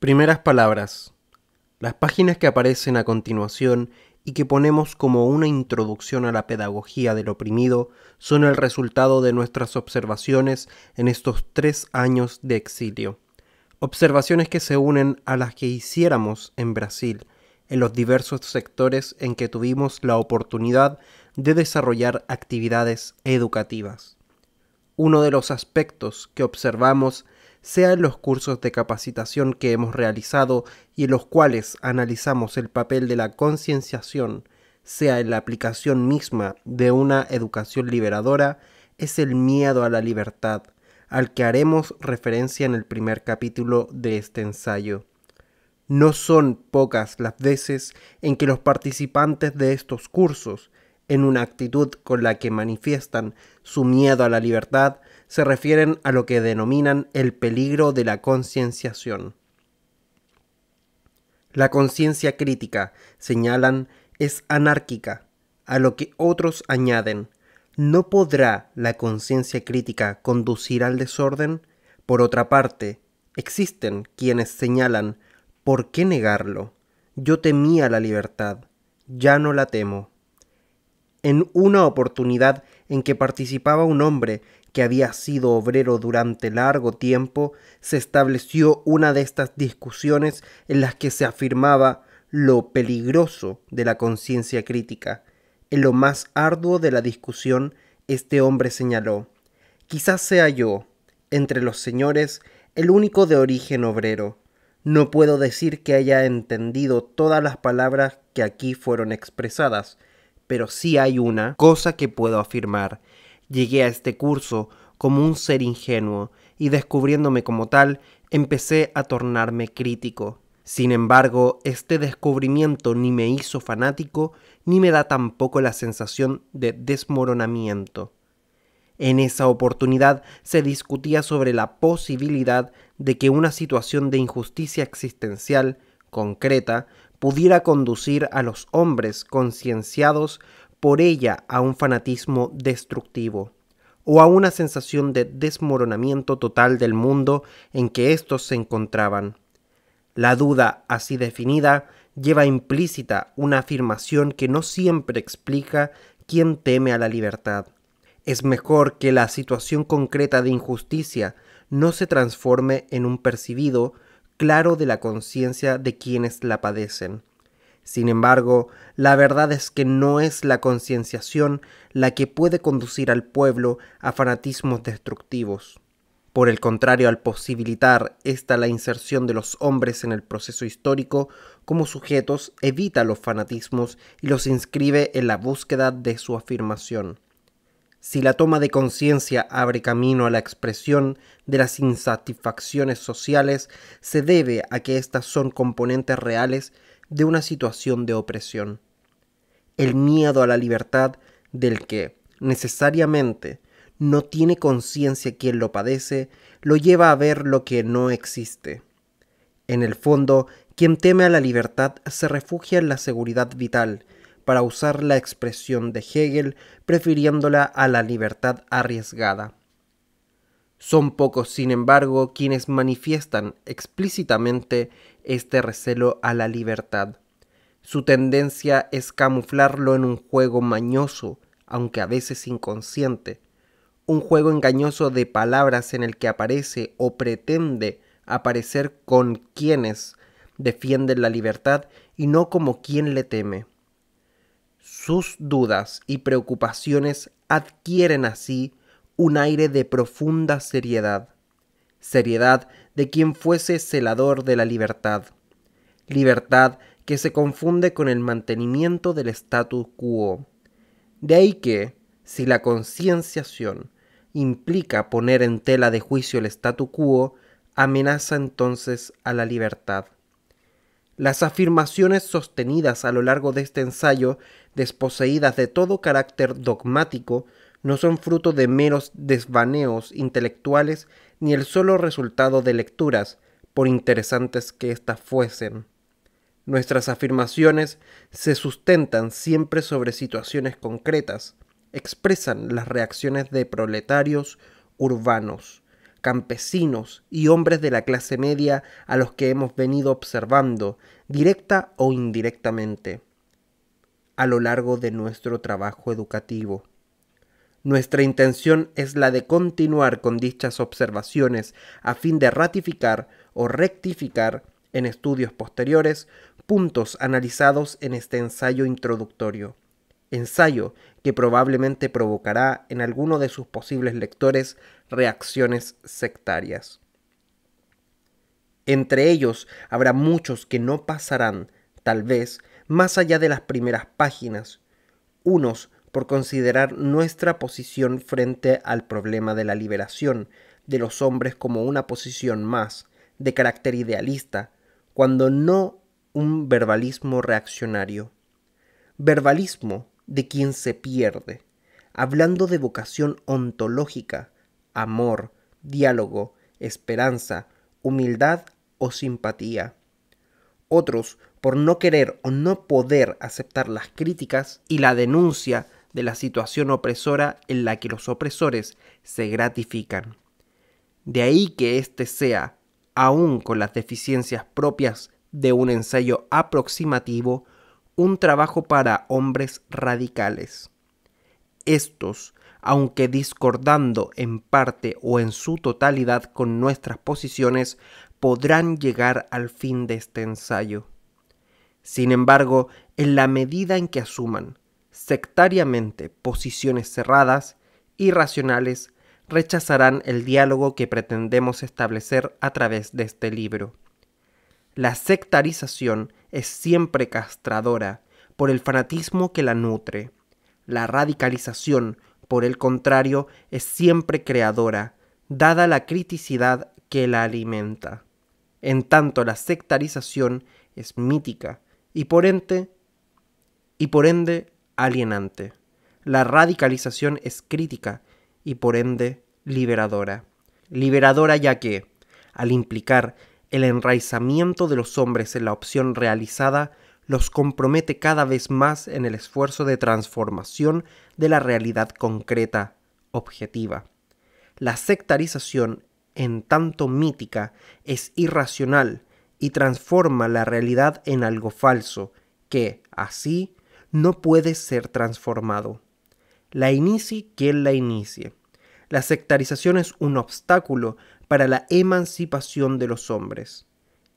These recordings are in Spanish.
Primeras palabras. Las páginas que aparecen a continuación y que ponemos como una introducción a la pedagogía del oprimido son el resultado de nuestras observaciones en estos tres años de exilio. Observaciones que se unen a las que hiciéramos en Brasil, en los diversos sectores en que tuvimos la oportunidad de desarrollar actividades educativas. Uno de los aspectos que observamos sea en los cursos de capacitación que hemos realizado y en los cuales analizamos el papel de la concienciación, sea en la aplicación misma de una educación liberadora, es el miedo a la libertad, al que haremos referencia en el primer capítulo de este ensayo. No son pocas las veces en que los participantes de estos cursos, en una actitud con la que manifiestan su miedo a la libertad, se refieren a lo que denominan el peligro de la concienciación. La conciencia crítica, señalan, es anárquica, a lo que otros añaden, ¿no podrá la conciencia crítica conducir al desorden? Por otra parte, existen quienes señalan, ¿por qué negarlo? Yo temía la libertad, ya no la temo. En una oportunidad en que participaba un hombre que había sido obrero durante largo tiempo, se estableció una de estas discusiones en las que se afirmaba lo peligroso de la conciencia crítica. En lo más arduo de la discusión, este hombre señaló, quizás sea yo, entre los señores, el único de origen obrero. No puedo decir que haya entendido todas las palabras que aquí fueron expresadas, pero sí hay una cosa que puedo afirmar, Llegué a este curso como un ser ingenuo y descubriéndome como tal, empecé a tornarme crítico. Sin embargo, este descubrimiento ni me hizo fanático, ni me da tampoco la sensación de desmoronamiento. En esa oportunidad se discutía sobre la posibilidad de que una situación de injusticia existencial concreta pudiera conducir a los hombres concienciados por ella a un fanatismo destructivo o a una sensación de desmoronamiento total del mundo en que éstos se encontraban. La duda así definida lleva implícita una afirmación que no siempre explica quién teme a la libertad. Es mejor que la situación concreta de injusticia no se transforme en un percibido claro de la conciencia de quienes la padecen, sin embargo, la verdad es que no es la concienciación la que puede conducir al pueblo a fanatismos destructivos. Por el contrario, al posibilitar esta la inserción de los hombres en el proceso histórico como sujetos, evita los fanatismos y los inscribe en la búsqueda de su afirmación. Si la toma de conciencia abre camino a la expresión de las insatisfacciones sociales, se debe a que éstas son componentes reales de una situación de opresión. El miedo a la libertad del que, necesariamente, no tiene conciencia quien lo padece, lo lleva a ver lo que no existe. En el fondo, quien teme a la libertad se refugia en la seguridad vital, para usar la expresión de Hegel, prefiriéndola a la libertad arriesgada. Son pocos, sin embargo, quienes manifiestan explícitamente este recelo a la libertad. Su tendencia es camuflarlo en un juego mañoso, aunque a veces inconsciente, un juego engañoso de palabras en el que aparece o pretende aparecer con quienes defienden la libertad y no como quien le teme. Sus dudas y preocupaciones adquieren así un aire de profunda seriedad, seriedad de quien fuese celador de la libertad, libertad que se confunde con el mantenimiento del statu quo. De ahí que, si la concienciación implica poner en tela de juicio el statu quo, amenaza entonces a la libertad. Las afirmaciones sostenidas a lo largo de este ensayo, desposeídas de todo carácter dogmático, no son fruto de meros desvaneos intelectuales ni el solo resultado de lecturas, por interesantes que éstas fuesen. Nuestras afirmaciones se sustentan siempre sobre situaciones concretas, expresan las reacciones de proletarios urbanos, campesinos y hombres de la clase media a los que hemos venido observando, directa o indirectamente, a lo largo de nuestro trabajo educativo. Nuestra intención es la de continuar con dichas observaciones a fin de ratificar o rectificar en estudios posteriores puntos analizados en este ensayo introductorio, ensayo que probablemente provocará en alguno de sus posibles lectores reacciones sectarias. Entre ellos habrá muchos que no pasarán, tal vez, más allá de las primeras páginas, unos por considerar nuestra posición frente al problema de la liberación de los hombres como una posición más de carácter idealista, cuando no un verbalismo reaccionario. Verbalismo de quien se pierde, hablando de vocación ontológica, amor, diálogo, esperanza, humildad o simpatía. Otros, por no querer o no poder aceptar las críticas y la denuncia, de la situación opresora en la que los opresores se gratifican. De ahí que éste sea, aún con las deficiencias propias de un ensayo aproximativo, un trabajo para hombres radicales. Estos, aunque discordando en parte o en su totalidad con nuestras posiciones, podrán llegar al fin de este ensayo. Sin embargo, en la medida en que asuman, sectariamente posiciones cerradas, irracionales, rechazarán el diálogo que pretendemos establecer a través de este libro. La sectarización es siempre castradora por el fanatismo que la nutre. La radicalización, por el contrario, es siempre creadora, dada la criticidad que la alimenta. En tanto, la sectarización es mítica y por ende, y por ende alienante. La radicalización es crítica y por ende liberadora. Liberadora ya que, al implicar el enraizamiento de los hombres en la opción realizada, los compromete cada vez más en el esfuerzo de transformación de la realidad concreta, objetiva. La sectarización, en tanto mítica, es irracional y transforma la realidad en algo falso, que, así, no puede ser transformado. La inicie quien la inicie. La sectarización es un obstáculo para la emancipación de los hombres.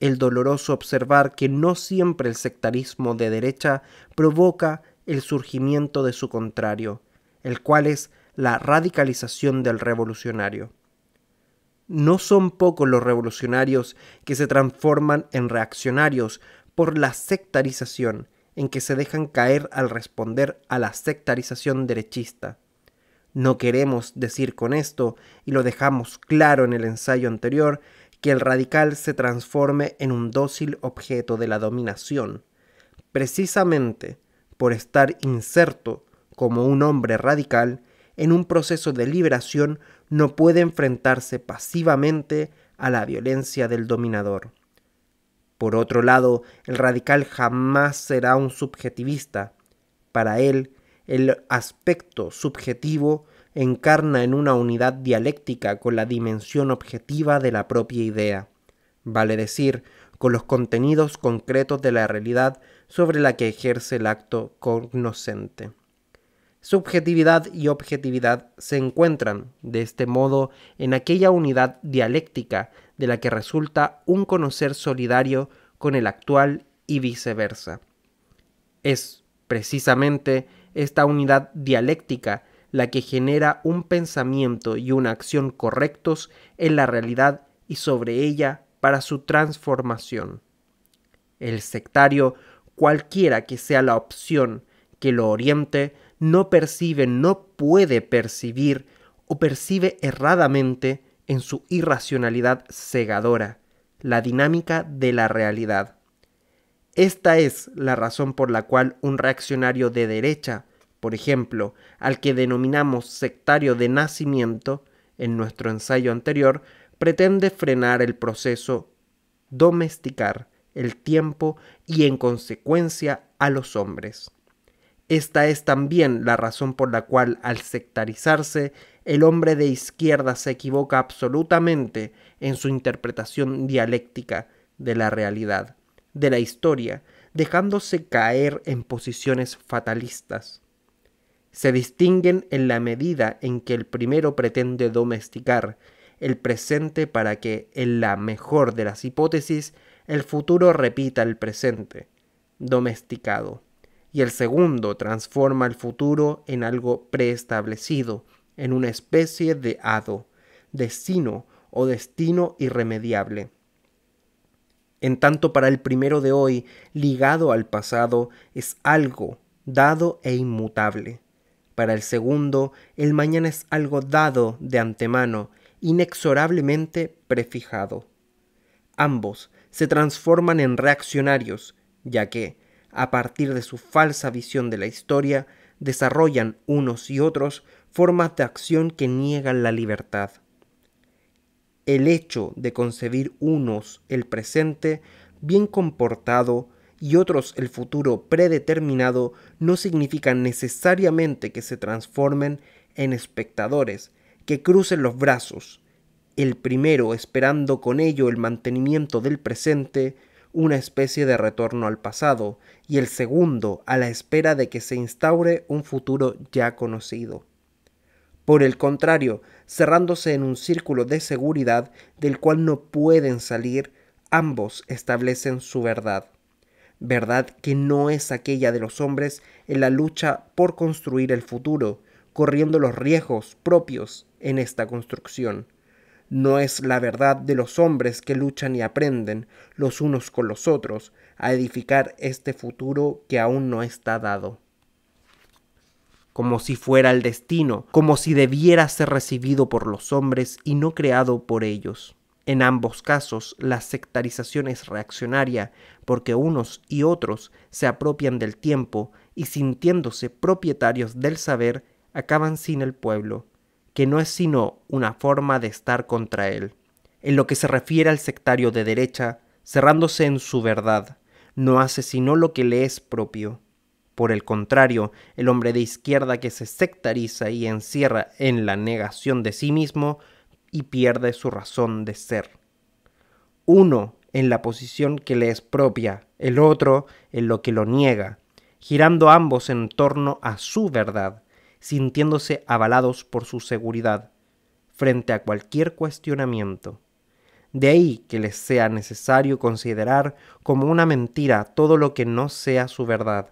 El doloroso observar que no siempre el sectarismo de derecha provoca el surgimiento de su contrario, el cual es la radicalización del revolucionario. No son pocos los revolucionarios que se transforman en reaccionarios por la sectarización en que se dejan caer al responder a la sectarización derechista. No queremos decir con esto, y lo dejamos claro en el ensayo anterior, que el radical se transforme en un dócil objeto de la dominación. Precisamente por estar inserto como un hombre radical, en un proceso de liberación no puede enfrentarse pasivamente a la violencia del dominador. Por otro lado, el radical jamás será un subjetivista. Para él, el aspecto subjetivo encarna en una unidad dialéctica con la dimensión objetiva de la propia idea, vale decir, con los contenidos concretos de la realidad sobre la que ejerce el acto cognoscente subjetividad y objetividad se encuentran, de este modo, en aquella unidad dialéctica de la que resulta un conocer solidario con el actual y viceversa. Es, precisamente, esta unidad dialéctica la que genera un pensamiento y una acción correctos en la realidad y sobre ella para su transformación. El sectario, cualquiera que sea la opción que lo oriente, no percibe, no puede percibir o percibe erradamente en su irracionalidad cegadora la dinámica de la realidad. Esta es la razón por la cual un reaccionario de derecha, por ejemplo, al que denominamos sectario de nacimiento, en nuestro ensayo anterior, pretende frenar el proceso, domesticar el tiempo y en consecuencia a los hombres. Esta es también la razón por la cual al sectarizarse, el hombre de izquierda se equivoca absolutamente en su interpretación dialéctica de la realidad, de la historia, dejándose caer en posiciones fatalistas. Se distinguen en la medida en que el primero pretende domesticar el presente para que, en la mejor de las hipótesis, el futuro repita el presente, domesticado y el segundo transforma el futuro en algo preestablecido, en una especie de hado, destino o destino irremediable. En tanto para el primero de hoy, ligado al pasado, es algo dado e inmutable. Para el segundo, el mañana es algo dado de antemano, inexorablemente prefijado. Ambos se transforman en reaccionarios, ya que, a partir de su falsa visión de la historia, desarrollan unos y otros formas de acción que niegan la libertad. El hecho de concebir unos el presente bien comportado y otros el futuro predeterminado no significa necesariamente que se transformen en espectadores que crucen los brazos, el primero esperando con ello el mantenimiento del presente, una especie de retorno al pasado, y el segundo a la espera de que se instaure un futuro ya conocido. Por el contrario, cerrándose en un círculo de seguridad del cual no pueden salir, ambos establecen su verdad. Verdad que no es aquella de los hombres en la lucha por construir el futuro, corriendo los riesgos propios en esta construcción. No es la verdad de los hombres que luchan y aprenden los unos con los otros a edificar este futuro que aún no está dado. Como si fuera el destino, como si debiera ser recibido por los hombres y no creado por ellos. En ambos casos, la sectarización es reaccionaria, porque unos y otros se apropian del tiempo y sintiéndose propietarios del saber, acaban sin el pueblo, que no es sino una forma de estar contra él. En lo que se refiere al sectario de derecha, cerrándose en su verdad, no hace sino lo que le es propio. Por el contrario, el hombre de izquierda que se sectariza y encierra en la negación de sí mismo y pierde su razón de ser. Uno en la posición que le es propia, el otro en lo que lo niega, girando ambos en torno a su verdad, sintiéndose avalados por su seguridad frente a cualquier cuestionamiento. De ahí que les sea necesario considerar como una mentira todo lo que no sea su verdad.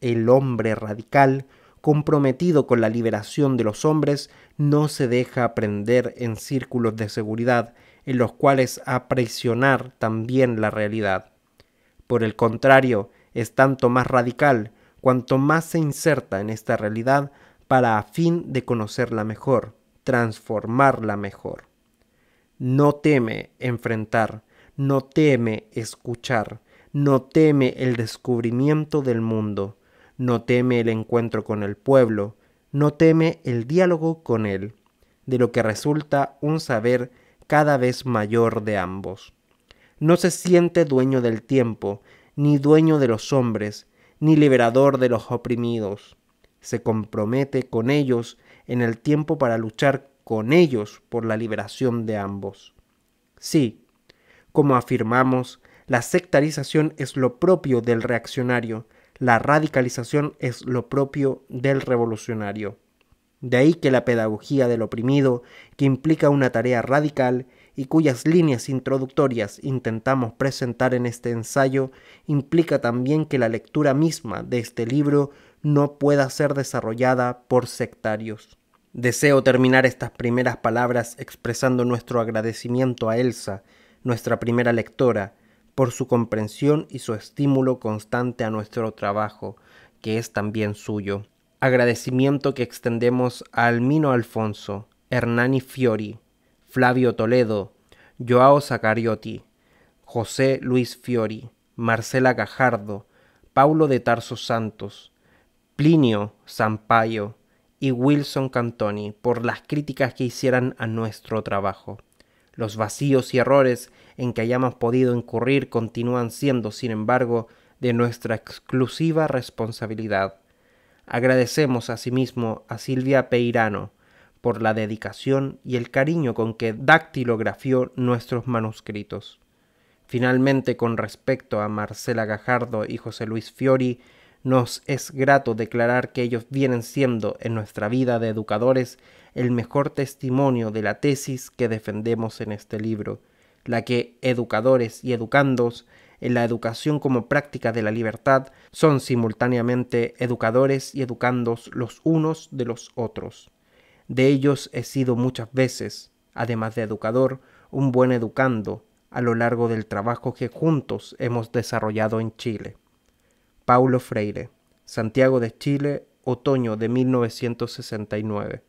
El hombre radical, comprometido con la liberación de los hombres, no se deja aprender en círculos de seguridad en los cuales aprisionar también la realidad. Por el contrario, es tanto más radical cuanto más se inserta en esta realidad para a fin de conocerla mejor, transformarla mejor. No teme enfrentar, no teme escuchar, no teme el descubrimiento del mundo, no teme el encuentro con el pueblo, no teme el diálogo con él, de lo que resulta un saber cada vez mayor de ambos. No se siente dueño del tiempo, ni dueño de los hombres, ni liberador de los oprimidos se compromete con ellos en el tiempo para luchar con ellos por la liberación de ambos. Sí, como afirmamos, la sectarización es lo propio del reaccionario, la radicalización es lo propio del revolucionario. De ahí que la pedagogía del oprimido, que implica una tarea radical y cuyas líneas introductorias intentamos presentar en este ensayo, implica también que la lectura misma de este libro no pueda ser desarrollada por sectarios. Deseo terminar estas primeras palabras expresando nuestro agradecimiento a Elsa, nuestra primera lectora, por su comprensión y su estímulo constante a nuestro trabajo, que es también suyo. Agradecimiento que extendemos a Almino Alfonso, Hernani Fiori, Flavio Toledo, Joao Zacariotti, José Luis Fiori, Marcela Gajardo, Paulo de Tarso Santos, Linio Sampaio y Wilson Cantoni por las críticas que hicieran a nuestro trabajo. Los vacíos y errores en que hayamos podido incurrir continúan siendo, sin embargo, de nuestra exclusiva responsabilidad. Agradecemos asimismo a Silvia Peirano por la dedicación y el cariño con que dactilografió nuestros manuscritos. Finalmente, con respecto a Marcela Gajardo y José Luis Fiori, nos es grato declarar que ellos vienen siendo en nuestra vida de educadores el mejor testimonio de la tesis que defendemos en este libro, la que educadores y educandos en la educación como práctica de la libertad son simultáneamente educadores y educandos los unos de los otros. De ellos he sido muchas veces, además de educador, un buen educando a lo largo del trabajo que juntos hemos desarrollado en Chile. Paulo Freire, Santiago de Chile, otoño de 1969.